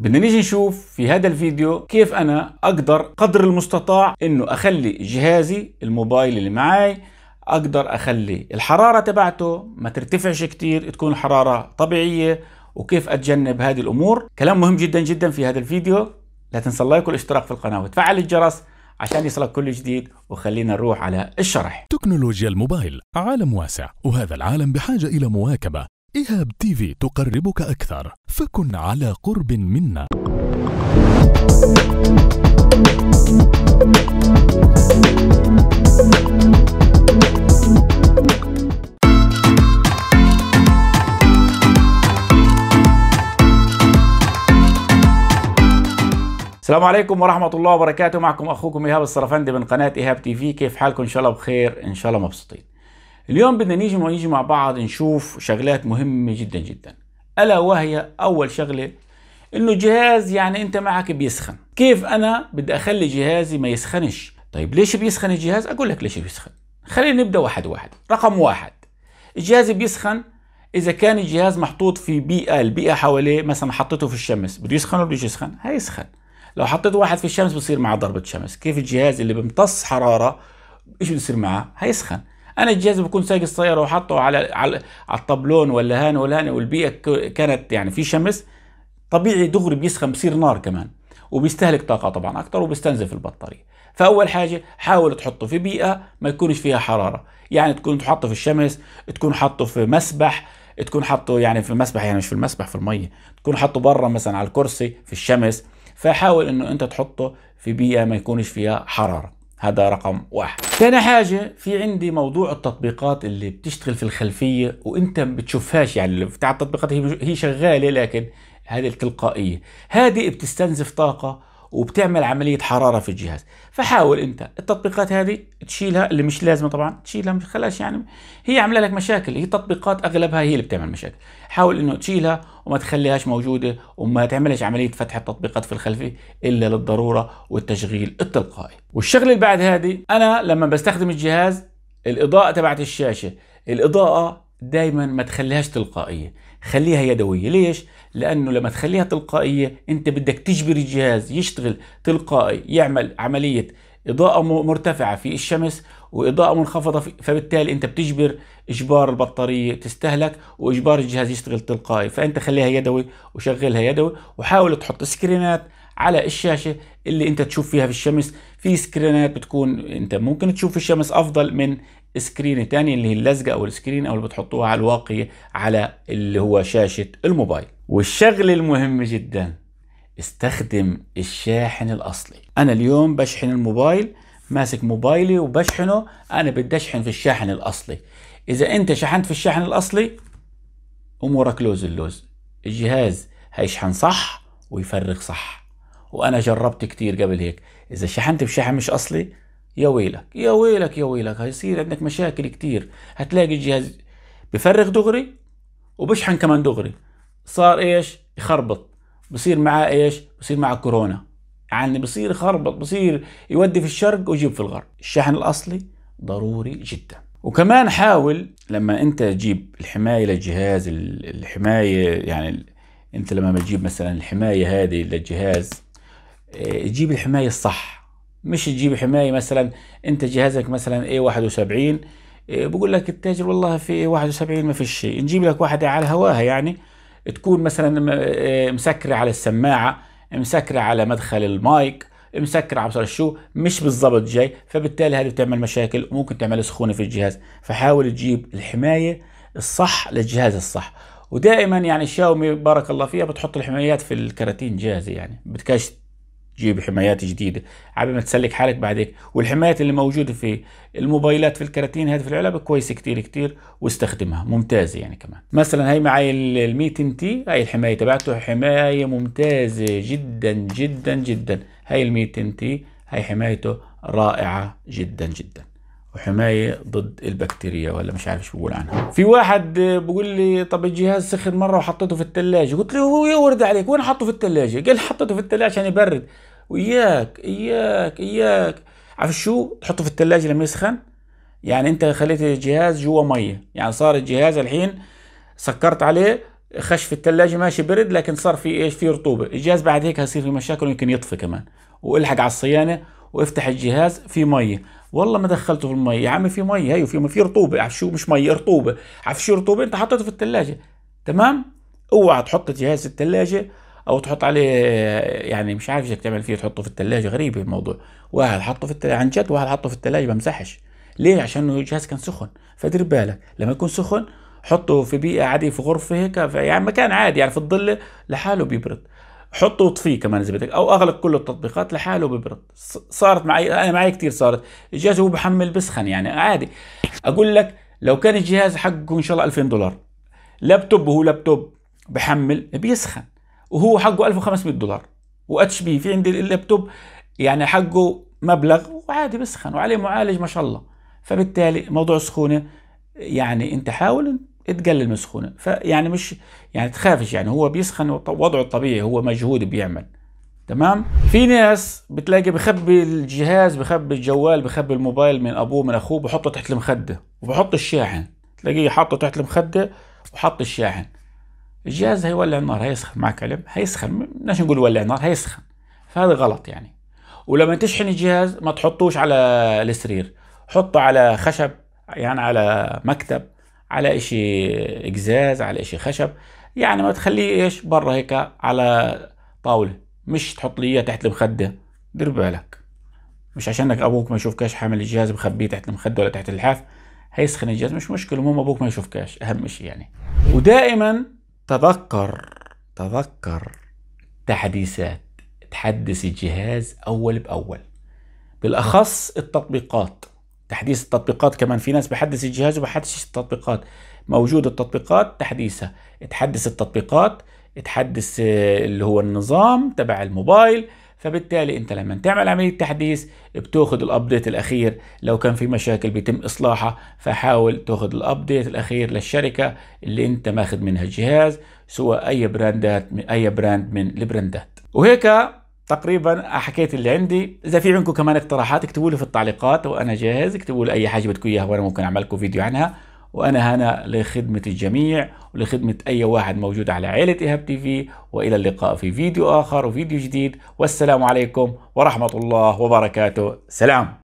بدنا نيجي نشوف في هذا الفيديو كيف انا اقدر قدر المستطاع انه اخلي جهازي الموبايل اللي معي اقدر اخلي الحراره تبعته ما ترتفعش كتير تكون الحراره طبيعيه وكيف اتجنب هذه الامور كلام مهم جدا جدا في هذا الفيديو لا تنسى اللايك والاشتراك في القناه وتفعل الجرس عشان يصلك كل جديد وخلينا نروح على الشرح تكنولوجيا الموبايل عالم واسع وهذا العالم بحاجة إلى مواكبة إيهاب تيفي تقربك أكثر فكن على قرب منا السلام عليكم ورحمة الله وبركاته معكم أخوكم إيهاب الصرفندي من قناة إيهاب تي في كيف حالكم إن شاء الله بخير إن شاء الله مبسوطين اليوم بدنا نيجي ونيجي مع بعض نشوف شغلات مهمة جدا جدا ألا وهي أول شغلة إنه جهاز يعني أنت معك بيسخن كيف أنا بدي أخلي جهازي ما يسخنش طيب ليش بيسخن الجهاز أقول لك ليش بيسخن خلينا نبدأ واحد واحد رقم واحد الجهاز بيسخن إذا كان الجهاز محطوط في بيئة البيئة حواليه مثلا حطيته في الشمس بده يسخن ولا بده يسخن هيسخن لو حطيت واحد في الشمس بصير معه ضربة شمس كيف الجهاز اللي بمتص حرارة ايش بصير معه هيسخن انا الجهاز بكون سايق السياره وحاطه على على الطبلون ولا هان ولا هان والبيئه كانت يعني في شمس طبيعي دغري بيسخن بصير نار كمان وبيستهلك طاقه طبعا اكثر وبيستنزف البطاريه فاول حاجه حاول تحطه في بيئه ما يكونش فيها حراره يعني تكون تحطه في الشمس تكون حاطه في مسبح تكون حاطه يعني في المسبح يعني مش في المسبح في الميه تكون حاطه برا مثلا على الكرسي في الشمس فحاول انه انت تحطه في بيئه ما يكونش فيها حراره هذا رقم واحد ثاني حاجة في عندي موضوع التطبيقات اللي بتشتغل في الخلفية وانت بتشوفهاش يعني بتاع التطبيقات هي شغالة لكن هذه التلقائية هذه بتستنزف طاقة وبتعمل عمليه حراره في الجهاز فحاول انت التطبيقات هذه تشيلها اللي مش لازمه طبعا تشيلها مش خلاص يعني هي عامله لك مشاكل هي تطبيقات اغلبها هي اللي بتعمل مشاكل حاول انه تشيلها وما تخليهاش موجوده وما تعملش عمليه فتح التطبيقات في الخلفيه الا للضروره والتشغيل التلقائي والشغله اللي بعد هذه انا لما بستخدم الجهاز الاضاءه تبعت الشاشه الاضاءه دايما ما تخليهاش تلقائيه خليها يدوية ليش؟ لأنه لما تخليها تلقائية أنت بدك تجبر الجهاز يشتغل تلقائي يعمل عملية إضاءة مرتفعة في الشمس وإضاءة منخفضة فبالتالي أنت بتجبر إجبار البطارية تستهلك وإجبار الجهاز يشتغل تلقائي فأنت خليها يدوي وشغلها يدوي وحاول تحط سكرينات على الشاشه اللي انت تشوف فيها في الشمس في سكرينات بتكون انت ممكن تشوف في الشمس افضل من سكرين تاني اللي هي اللزقه او السكرين او اللي بتحطوها على الواقيه على اللي هو شاشه الموبايل والشغله المهمه جدا استخدم الشاحن الاصلي انا اليوم بشحن الموبايل ماسك موبايلي وبشحنه انا بدي اشحن في الشاحن الاصلي اذا انت شحنت في الشاحن الاصلي امورك لوز اللوز الجهاز هيشحن صح ويفرغ صح وانا جربت كتير قبل هيك اذا شحنت بشحن مش اصلي يا ويلك يا ويلك يا ويلك هيصير عندك مشاكل كتير هتلاقي الجهاز بفرغ دغري وبشحن كمان دغري صار ايش يخربط بصير معاه ايش بصير معاه كورونا يعني بصير يخربط بصير يودي في الشرق ويجيب في الغرب الشحن الاصلي ضروري جدا وكمان حاول لما انت تجيب الحمايه للجهاز الحمايه يعني انت لما تجيب مثلا الحمايه هذه للجهاز تجيب آه، الحمايه الصح مش تجيب حمايه مثلا انت جهازك مثلا اي 71 آه، بقول لك التاجر والله في 71 ما في شيء نجيب لك واحده على هواها يعني تكون مثلا آه، مسكره على السماعه مسكره على مدخل المايك مسكر عبر شو مش بالضبط جاي فبالتالي هذه بتعمل مشاكل وممكن تعمل سخونه في الجهاز فحاول تجيب الحمايه الصح للجهاز الصح ودائما يعني شاومي بارك الله فيها بتحط الحمايات في الكراتين جاهزه يعني بدكش جيب حمايات جديده على ما تسلك حالك بعدك والحمايات اللي موجوده في الموبايلات في الكراتين هذه في العلبه كويسه كتير كتير واستخدمها ممتازه يعني كمان مثلا هي معي الميتين 100 تي هاي الحمايه تبعته حمايه ممتازه جدا جدا جدا هاي الميتين 100 تي هاي حمايته رائعه جدا جدا وحمايه ضد البكتيريا ولا مش عارف شو بقول عنها في واحد بقول لي طب الجهاز سخن مره وحطيته في الثلاجه قلت له هو يورد عليك وين حطه في الثلاجه قال حطيته في الثلاجه عشان يبرد وياك اياك اياك عارف شو تحطه في الثلاجه لما يسخن يعني انت خليت الجهاز جوا ميه يعني صار الجهاز الحين سكرت عليه خش في الثلاجة ماشي برد لكن صار في ايش في رطوبة الجهاز بعد هيك هيصير في مشاكل ويمكن يطفي كمان والحق على الصيانة وافتح الجهاز في مية والله ما دخلته في الميه يا عم في ميه هي في في رطوبه عفشو مش ميه رطوبه عفشو رطوبه انت حطيته في الثلاجه تمام اوعى تحط جهاز الثلاجه او تحط عليه يعني مش عارف ايش تعمل فيه تحطه في الثلاجه غريبه الموضوع واحد حطه في الثلاجه عن جد واحد حطه في الثلاجه بمسحش ليه عشان الجهاز كان سخن فدير بالك لما يكون سخن حطه في بيئه عاديه في غرفه هيك في يعني مكان عادي يعني في الظل لحاله بيبرد حطه وطفيه كمان اذا بدك او اغلق كل التطبيقات لحاله ببرد صارت معي انا معي كثير صارت الجهاز هو بحمل بسخن يعني عادي اقول لك لو كان الجهاز حقه ان شاء الله 2000 دولار لابتوب هو لابتوب بحمل بيسخن وهو حقه 1500 دولار واتش بي في عندي اللابتوب يعني حقه مبلغ وعادي بسخن وعليه معالج ما شاء الله فبالتالي موضوع السخونه يعني انت حاول اتقلل من سخونه فيعني مش يعني تخافش يعني هو بيسخن وضعه الطبيعي هو مجهود بيعمل تمام في ناس بتلاقي بخبي الجهاز بخبي الجوال بخبي الموبايل من ابوه من اخوه بحطه تحت المخده وبحط الشاحن تلاقيه حاطه تحت المخده وحط الشاحن الجهاز هيولع النار هيسخن معك علم هيسخن مش نقول يولع النار هيسخن فهذا غلط يعني ولما تشحن الجهاز ما تحطوش على السرير حطه على خشب يعني على مكتب على إشي إجزاز على إشي خشب يعني ما تخليه إيش برا هيك على طاولة مش تحط لي إياه تحت المخدة دير بالك مش عشانك أبوك ما يشوفكش حامل الجهاز مخبيه تحت المخدة ولا تحت اللحاف هيسخن الجهاز مش مشكلة المهم أبوك ما يشوفكش أهم شيء يعني ودائما تذكر تذكر تحديثات تحدث الجهاز أول بأول بالأخص التطبيقات تحديث التطبيقات كمان في ناس بحدث الجهاز وبحدثش التطبيقات موجود التطبيقات تحديثها تحدث التطبيقات تحدث آه، اللي هو النظام تبع الموبايل فبالتالي انت لما تعمل عمليه تحديث بتاخد الابديت الاخير لو كان في مشاكل بيتم اصلاحها فحاول تاخد الابديت الاخير للشركه اللي انت ماخد منها الجهاز سواء اي براندات اي براند من البراندات وهيك تقريبا حكيت اللي عندي اذا في عندكم كمان اقتراحات اكتبوا لي في التعليقات وانا جاهز اكتبوا لي اي حاجه بدكم اياها وانا ممكن اعمل لكم فيديو عنها وانا هنا لخدمه الجميع ولخدمه اي واحد موجود على عائله ايهاب تي في والى اللقاء في فيديو اخر وفيديو جديد والسلام عليكم ورحمه الله وبركاته سلام